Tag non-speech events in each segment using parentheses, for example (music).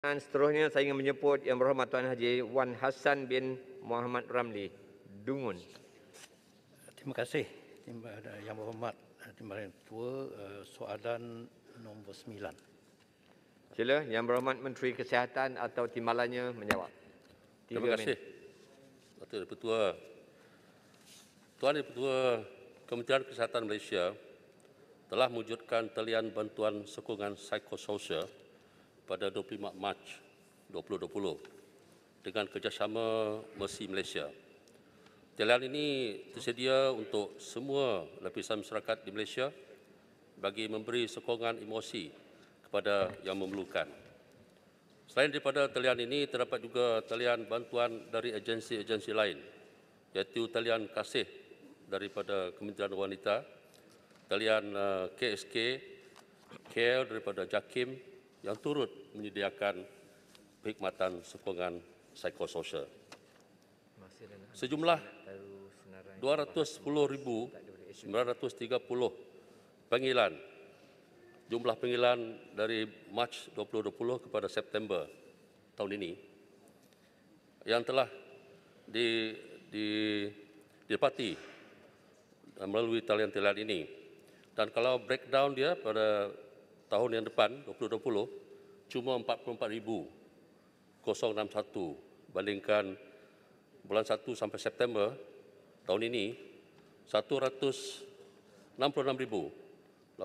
Dan seterusnya saya ingin menyebut Yang Berhormat Tuan Haji Wan Hassan bin Muhammad Ramli Dungun. Terima kasih Yang Berhormat eh, Timbalan yang Tua eh, soalan nombor 9. Sila Yang Berhormat Menteri Kesihatan atau timbalannya menjawab. Terima kasih. Datuk Dr. Petua. Tuan Dr. Petua Kementerian Kesihatan Malaysia telah mewujudkan talian bantuan sokongan psikososial pada 25 Mac 2020 dengan kerjasama Mercy Malaysia. Talian ini tersedia untuk semua lapisan masyarakat di Malaysia bagi memberi sokongan emosi kepada yang memerlukan. Selain daripada talian ini, terdapat juga talian bantuan dari agensi-agensi lain iaitu talian kasih daripada Kementerian Wanita, talian KSK, eh, KL daripada JAKIM, yang turut menyediakan perkhidmatan sokongan psikososial. Sejumlah 210,930 panggilan jumlah panggilan dari Mac 2020 kepada September tahun ini yang telah di, di, dipati melalui talian-talian ini. Dan kalau breakdown dia pada tahun yang depan 2020 cuma 44,061 bandingkan bulan 1 sampai September tahun ini 166,869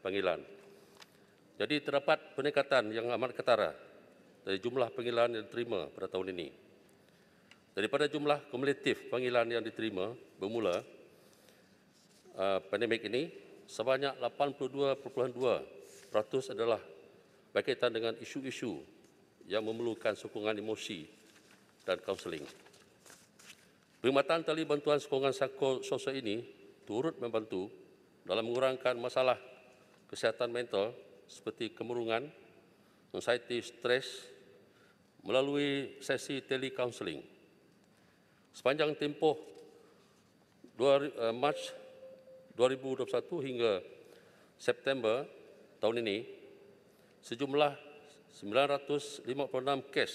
panggilan. Jadi terdapat peningkatan yang amat ketara dari jumlah panggilan yang diterima pada tahun ini. Daripada jumlah kumulatif panggilan yang diterima bermula uh, pandemik ini sebanyak 82.2% adalah berkaitan dengan isu-isu yang memerlukan sokongan emosi dan kaunseling. Perkhidmatan tali bantuan sokongan sosial ini turut membantu dalam mengurangkan masalah kesihatan mental seperti kemurungan, anxiety, stres melalui sesi telekaunseling. Sepanjang tempoh 2 eh, Mac 2021 hingga September tahun ini sejumlah 956 kes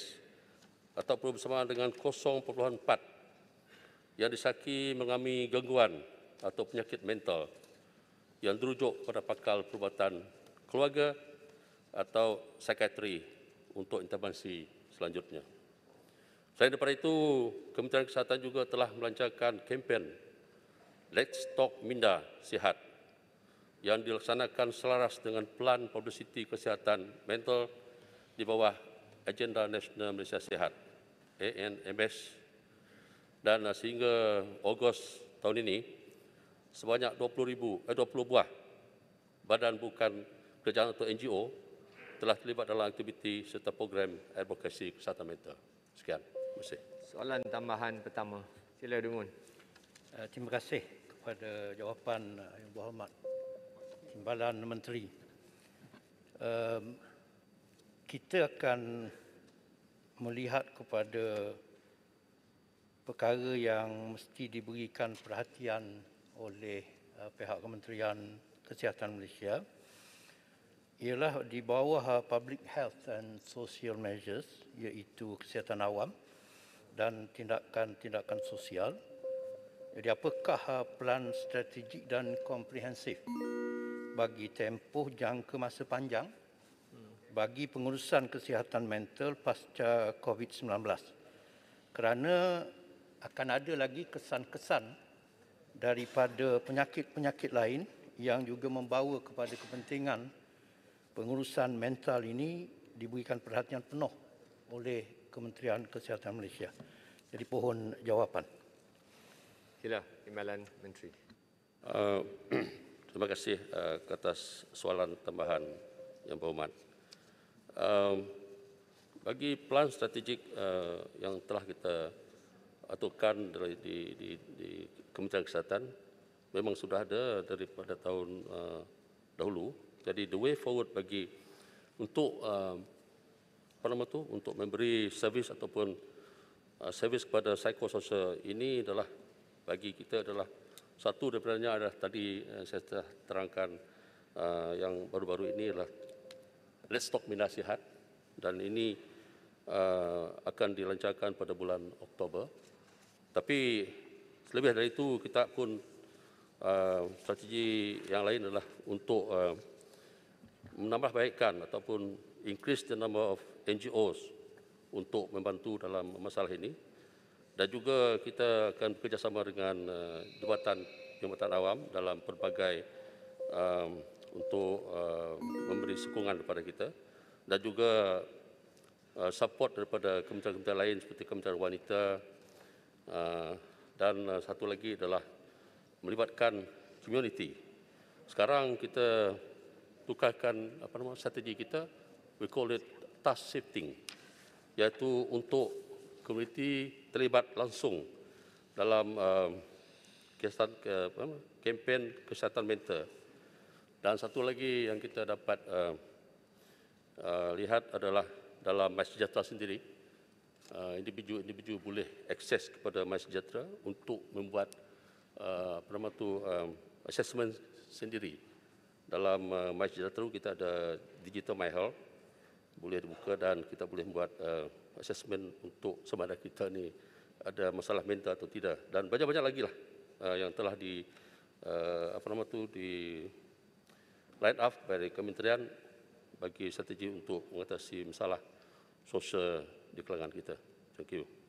atau bersama dengan 0.4 yang disaki mengalami gangguan atau penyakit mental yang dirujuk pada pakal perubatan keluarga atau psikiatri untuk intervensi selanjutnya. Selain daripada itu, Kementerian Kesihatan juga telah melancarkan kempen Let's Talk Minda Sihat yang dilaksanakan selaras dengan pelan Publicity kesihatan Mental di bawah Agenda Nasional Malaysia Sihat, ANMS. Dan uh, sehingga Ogos tahun ini, sebanyak 20, ribu, eh, 20 buah badan bukan kerjaan atau NGO telah terlibat dalam aktiviti serta program advokasi kesihatan mental. Sekian. Terima kasih. Soalan tambahan pertama. Sila dengun. Uh, terima kasih kepada jawapan uh, Yang Berhormat Timbalan Menteri. Um, kita akan melihat kepada perkara yang mesti diberikan perhatian oleh uh, pihak Kementerian Kesihatan Malaysia ialah di bawah uh, public health and social measures iaitu kesihatan awam dan tindakan-tindakan sosial jadi apakah pelan strategik dan komprehensif bagi tempoh jangka masa panjang bagi pengurusan kesihatan mental pasca COVID-19? Kerana akan ada lagi kesan-kesan daripada penyakit-penyakit lain yang juga membawa kepada kepentingan pengurusan mental ini diberikan perhatian penuh oleh Kementerian Kesihatan Malaysia. Jadi pohon jawapan. Sila, Imalan Menteri. Uh, (clears throat) terima kasih uh, atas soalan tambahan yang berhormat. Um, bagi pelan strategik uh, yang telah kita aturkan dari di, di, di Kementerian Kesihatan memang sudah ada daripada tahun uh, dahulu. Jadi the way forward bagi untuk uh, apa nama tu untuk memberi servis ataupun uh, servis kepada psikososial ini adalah bagi kita adalah satu daripadanya adalah tadi eh, saya telah terangkan uh, yang baru-baru ini adalah Let's Talk Minasihat dan ini uh, akan dilancarkan pada bulan Oktober. Tapi lebih dari itu kita pun uh, strategi yang lain adalah untuk uh, menambah baikkan ataupun increase the number of NGOs untuk membantu dalam masalah ini dan juga kita akan bekerjasama dengan eh, jabatan jabatan awam dalam pelbagai um, untuk uh, memberi sokongan kepada kita dan juga uh, support daripada kementerian-kementerian lain seperti Kementerian Wanita uh, dan uh, satu lagi adalah melibatkan community. Sekarang kita tukarkan apa nama strategi kita we call it task shifting iaitu untuk komuniti terlibat langsung dalam uh, kesan kempen kesihatan mental. Dan satu lagi yang kita dapat uh, uh, lihat adalah dalam MySejahtera sendiri individu-individu boleh akses kepada MySejahtera untuk membuat apa nama tu um, assessment sendiri. Dalam MySejahtera kita ada digital MyHealth boleh dibuka dan kita boleh membuat uh, asesmen untuk sama ada kita ni ada masalah mental atau tidak dan banyak-banyak lagi lah uh, yang telah di uh, apa nama tu di line up dari kementerian bagi strategi untuk mengatasi masalah sosial di kalangan kita. Thank you.